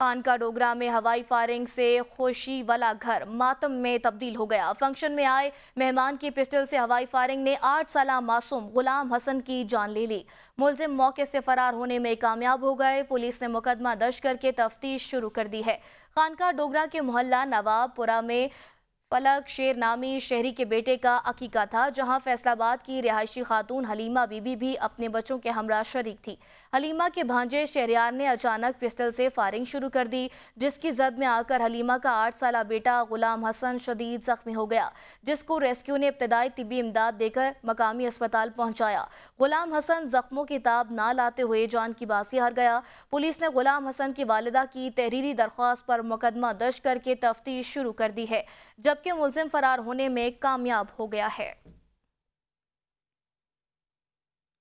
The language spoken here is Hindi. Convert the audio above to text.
पानका डोगरा में हवाई फायरिंग से खुशी वाला घर मातम में तब्दील हो गया फंक्शन में आए मेहमान की पिस्टल से हवाई फायरिंग ने आठ साल मासूम गुलाम हसन की जान ले ली मुलजिम मौके से फरार होने में कामयाब हो गए पुलिस ने मुकदमा दर्ज करके तफ्तीश शुरू कर दी है खानका डोगरा के मोहल्ला नवाबपुरा में फलक शेर नामी शहरी के बेटे का अकीका था जहां फैसलाबाद की रिहायशी खातून हलीमा बीबी भी अपने बच्चों के हमरा शरीक थी हलीमा के भांजे शहरियार ने अचानक पिस्टल से फायरिंग शुरू कर दी जिसकी जद में आकर हलीमा का आठ साल बेटा गुलाम हसन शदीद जख्मी हो गया जिसको रेस्क्यू ने इब्तदाई तबी इमदाद देकर मकामी अस्पताल पहुँचाया गुलाम हसन जख्मों की ताब ना लाते हुए जान की बासी हार गया पुलिस ने गुलाम हसन की वालदा की तहरीरी दरख्वास्त पर मुकदमा दर्ज करके तफ्तीश शुरू कर दी है जब के मुलजिम फरार होने में कामयाब हो गया है